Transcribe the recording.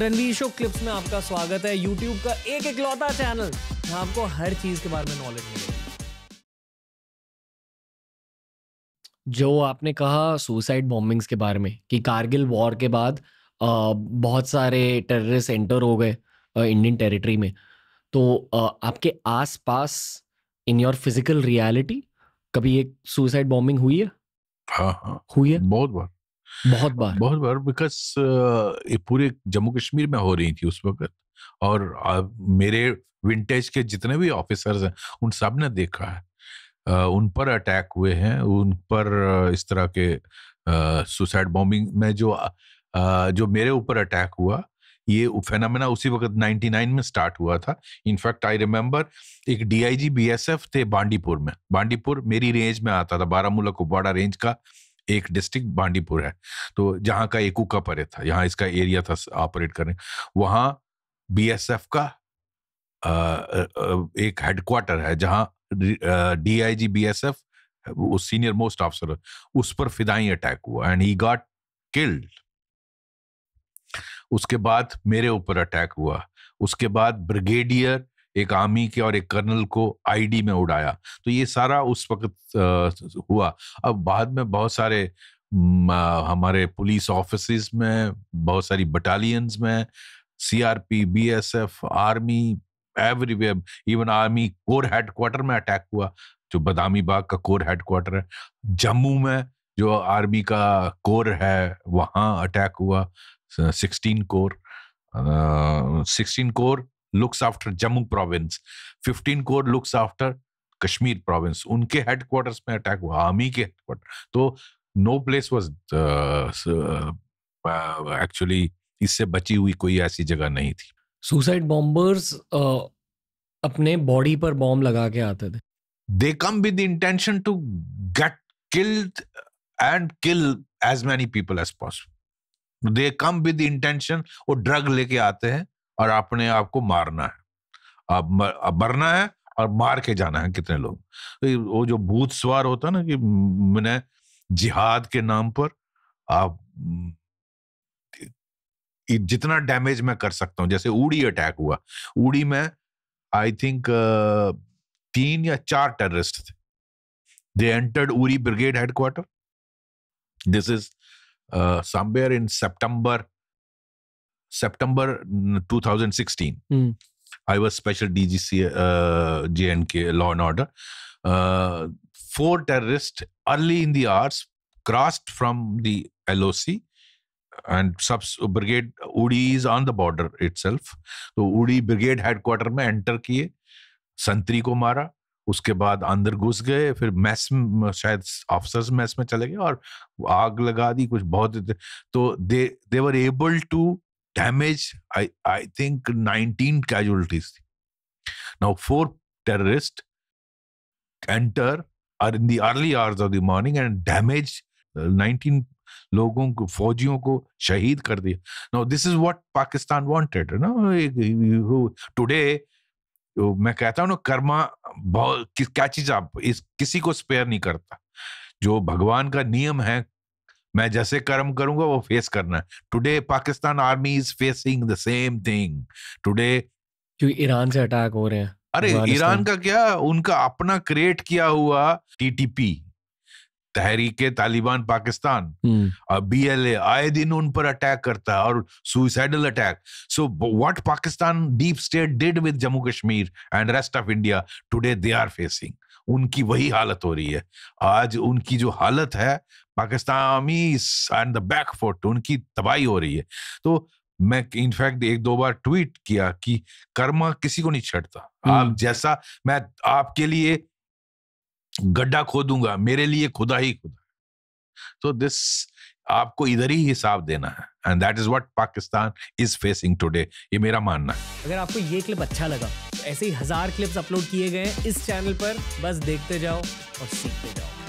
Ranveer show clips में आपका स्वागत है यूट्यूब का एक इकलौता चैनल जहां आपको हर चीज के बारे में नॉलेज मिलेगी जो आपने कहा सुसाइड बॉम्बिंग्स के बारे में कि कारगिल वॉर के बाद आ, बहुत सारे टेररिस्ट एंटर हो गए इंडियन टेरिटरी में तो आ, आपके आसपास इन योर फिजिकल रियलिटी कभी एक सुसाइड बॉम्बिंग हुई है हाँ हाँ हुई है बहुत बार बहुत बार बहुत बार बिकॉज ये पूरे जम्मू कश्मीर में हो रही थी उस वक्त और मेरे विंटेज के जितने भी ऑफिसर्स हैं उन सब ने देखा है उन पर अटैक हुए हैं उन पर इस तरह के सुसाइड बॉम्बिंग में जो जो मेरे ऊपर अटैक हुआ ये फेनामिना उसी वक्त 99 में स्टार्ट हुआ था इनफैक्ट आई रिमेम्बर एक डीआईजी बीएसएफ थे बांडीपुर में बांडीपुर मेरी रेंज में आता था बारामूला कुपवाड़ा रेंज का एक डिस्ट्रिक्ट बांडीपुर है तो जहाँ का एकूका परे था यहाँ इसका एरिया था ऑपरेट करने वहाँ एफ का आ, एक हेडक्वार्टर है जहाँ बी एस वो सीनियर मोस्ट ऑफिसर उस पर फिदाई अटैक हुआ एंड ही गॉट किल्ड उसके बाद मेरे ऊपर अटैक हुआ उसके बाद ब्रिगेडियर एक आर्मी के और एक कर्नल को आईडी में उड़ाया तो ये सारा उस वक्त हुआ अब बाद में बहुत सारे हमारे पुलिस ऑफिस में बहुत सारी बटालियंस में CRP BSF army everywhere even army corps headquarter में अटैक हुआ जो बदामी बाग का कोर हेडक्वार्टर है जम्मू में जो आर्मी का कोर है वहाँ अटैक हुआ sixteen corps sixteen corps looks after Jammu province 15 corps looks after Kashmir province उनके हेडक्वार्टर्स में अटैक हुआ आर्मी के हेडक्वार्टर तो नो प्लेस वॉज एक्चुअली इससे बची हुई कोई ऐसी जगह नहीं थी सुसाइड बॉम्बर्स uh, अपने बॉडी पर बॉम्ब लगा के आते थे they come with intention to get killed and kill as many people as possible they come with intention वो ड्रग लेके आते हैं और आपने आपको मारना है अब मरना है और मार के जाना है कितने लोग तो वो जो भूत सवार होता ना कि मैंने जिहाद के नाम पर आप जितना डैमेज मैं कर सकता हूँ जैसे उड़ी अटैक हुआ उड़ी में आई थिंक तीन या चार टेररिस्ट थे they entered Uri brigade headquarter this is somewhere in September September 2016, mm. I was special DGC uh, JNK Law and Order. Uh, four terrorists early in the hours crossed from the LOC and sub brigade Udi is on the border itself. so udi brigade headquarter mein enter kiye santri ko mara उसके बाद अंदर घुस गए फिर mess शायद officers mess में चले गए और आग लगा दी कुछ बहुत तो they they were able to damage I I think nineteen casualties थी now four terrorist enter are in the early hours of the morning and damage nineteen लोगों को फौजियों को शहीद कर दिया now this is what Pakistan wanted no today मैं कहता हूँ ना कर्मा बहुत क्या चीज आप इस किसी को स्पेयर नहीं करता जो भगवान का नियम है मैं जैसे कर्म करूंगा वो फेस करना है today Pakistan army is facing the same thing today क्योंकि ईरान से अटैक हो रहे हैं अरे ईरान का क्या उनका अपना क्रिएट किया हुआ TTP Tehreek Taliban Pakistan B L A आए दिन उन पर अटैक करता है और suicidal attack so what Pakistan deep state did with Jammu Kashmir and rest of India today they are facing उनकी वही हालत हो रही है आज उनकी जो हालत है Pakistan and the back foot उनकी तबाही हो रही है तो मैं इनफैक्ट एक दो बार ट्वीट किया कि कर्मा किसी को नहीं छटता आप हम्म। जैसा मैं आपके लिए गड्ढा खोदूंगा मेरे लिए खुदा ही खुदा तो दिस आपको इधर ही हिसाब देना है and that is what Pakistan is facing today ये मेरा मानना है अगर आपको ये क्लिप अच्छा लगा तो ऐसे ही हजार क्लिप्स अपलोड किए गए इस चैनल पर बस देखते जाओ और सीखते जाओ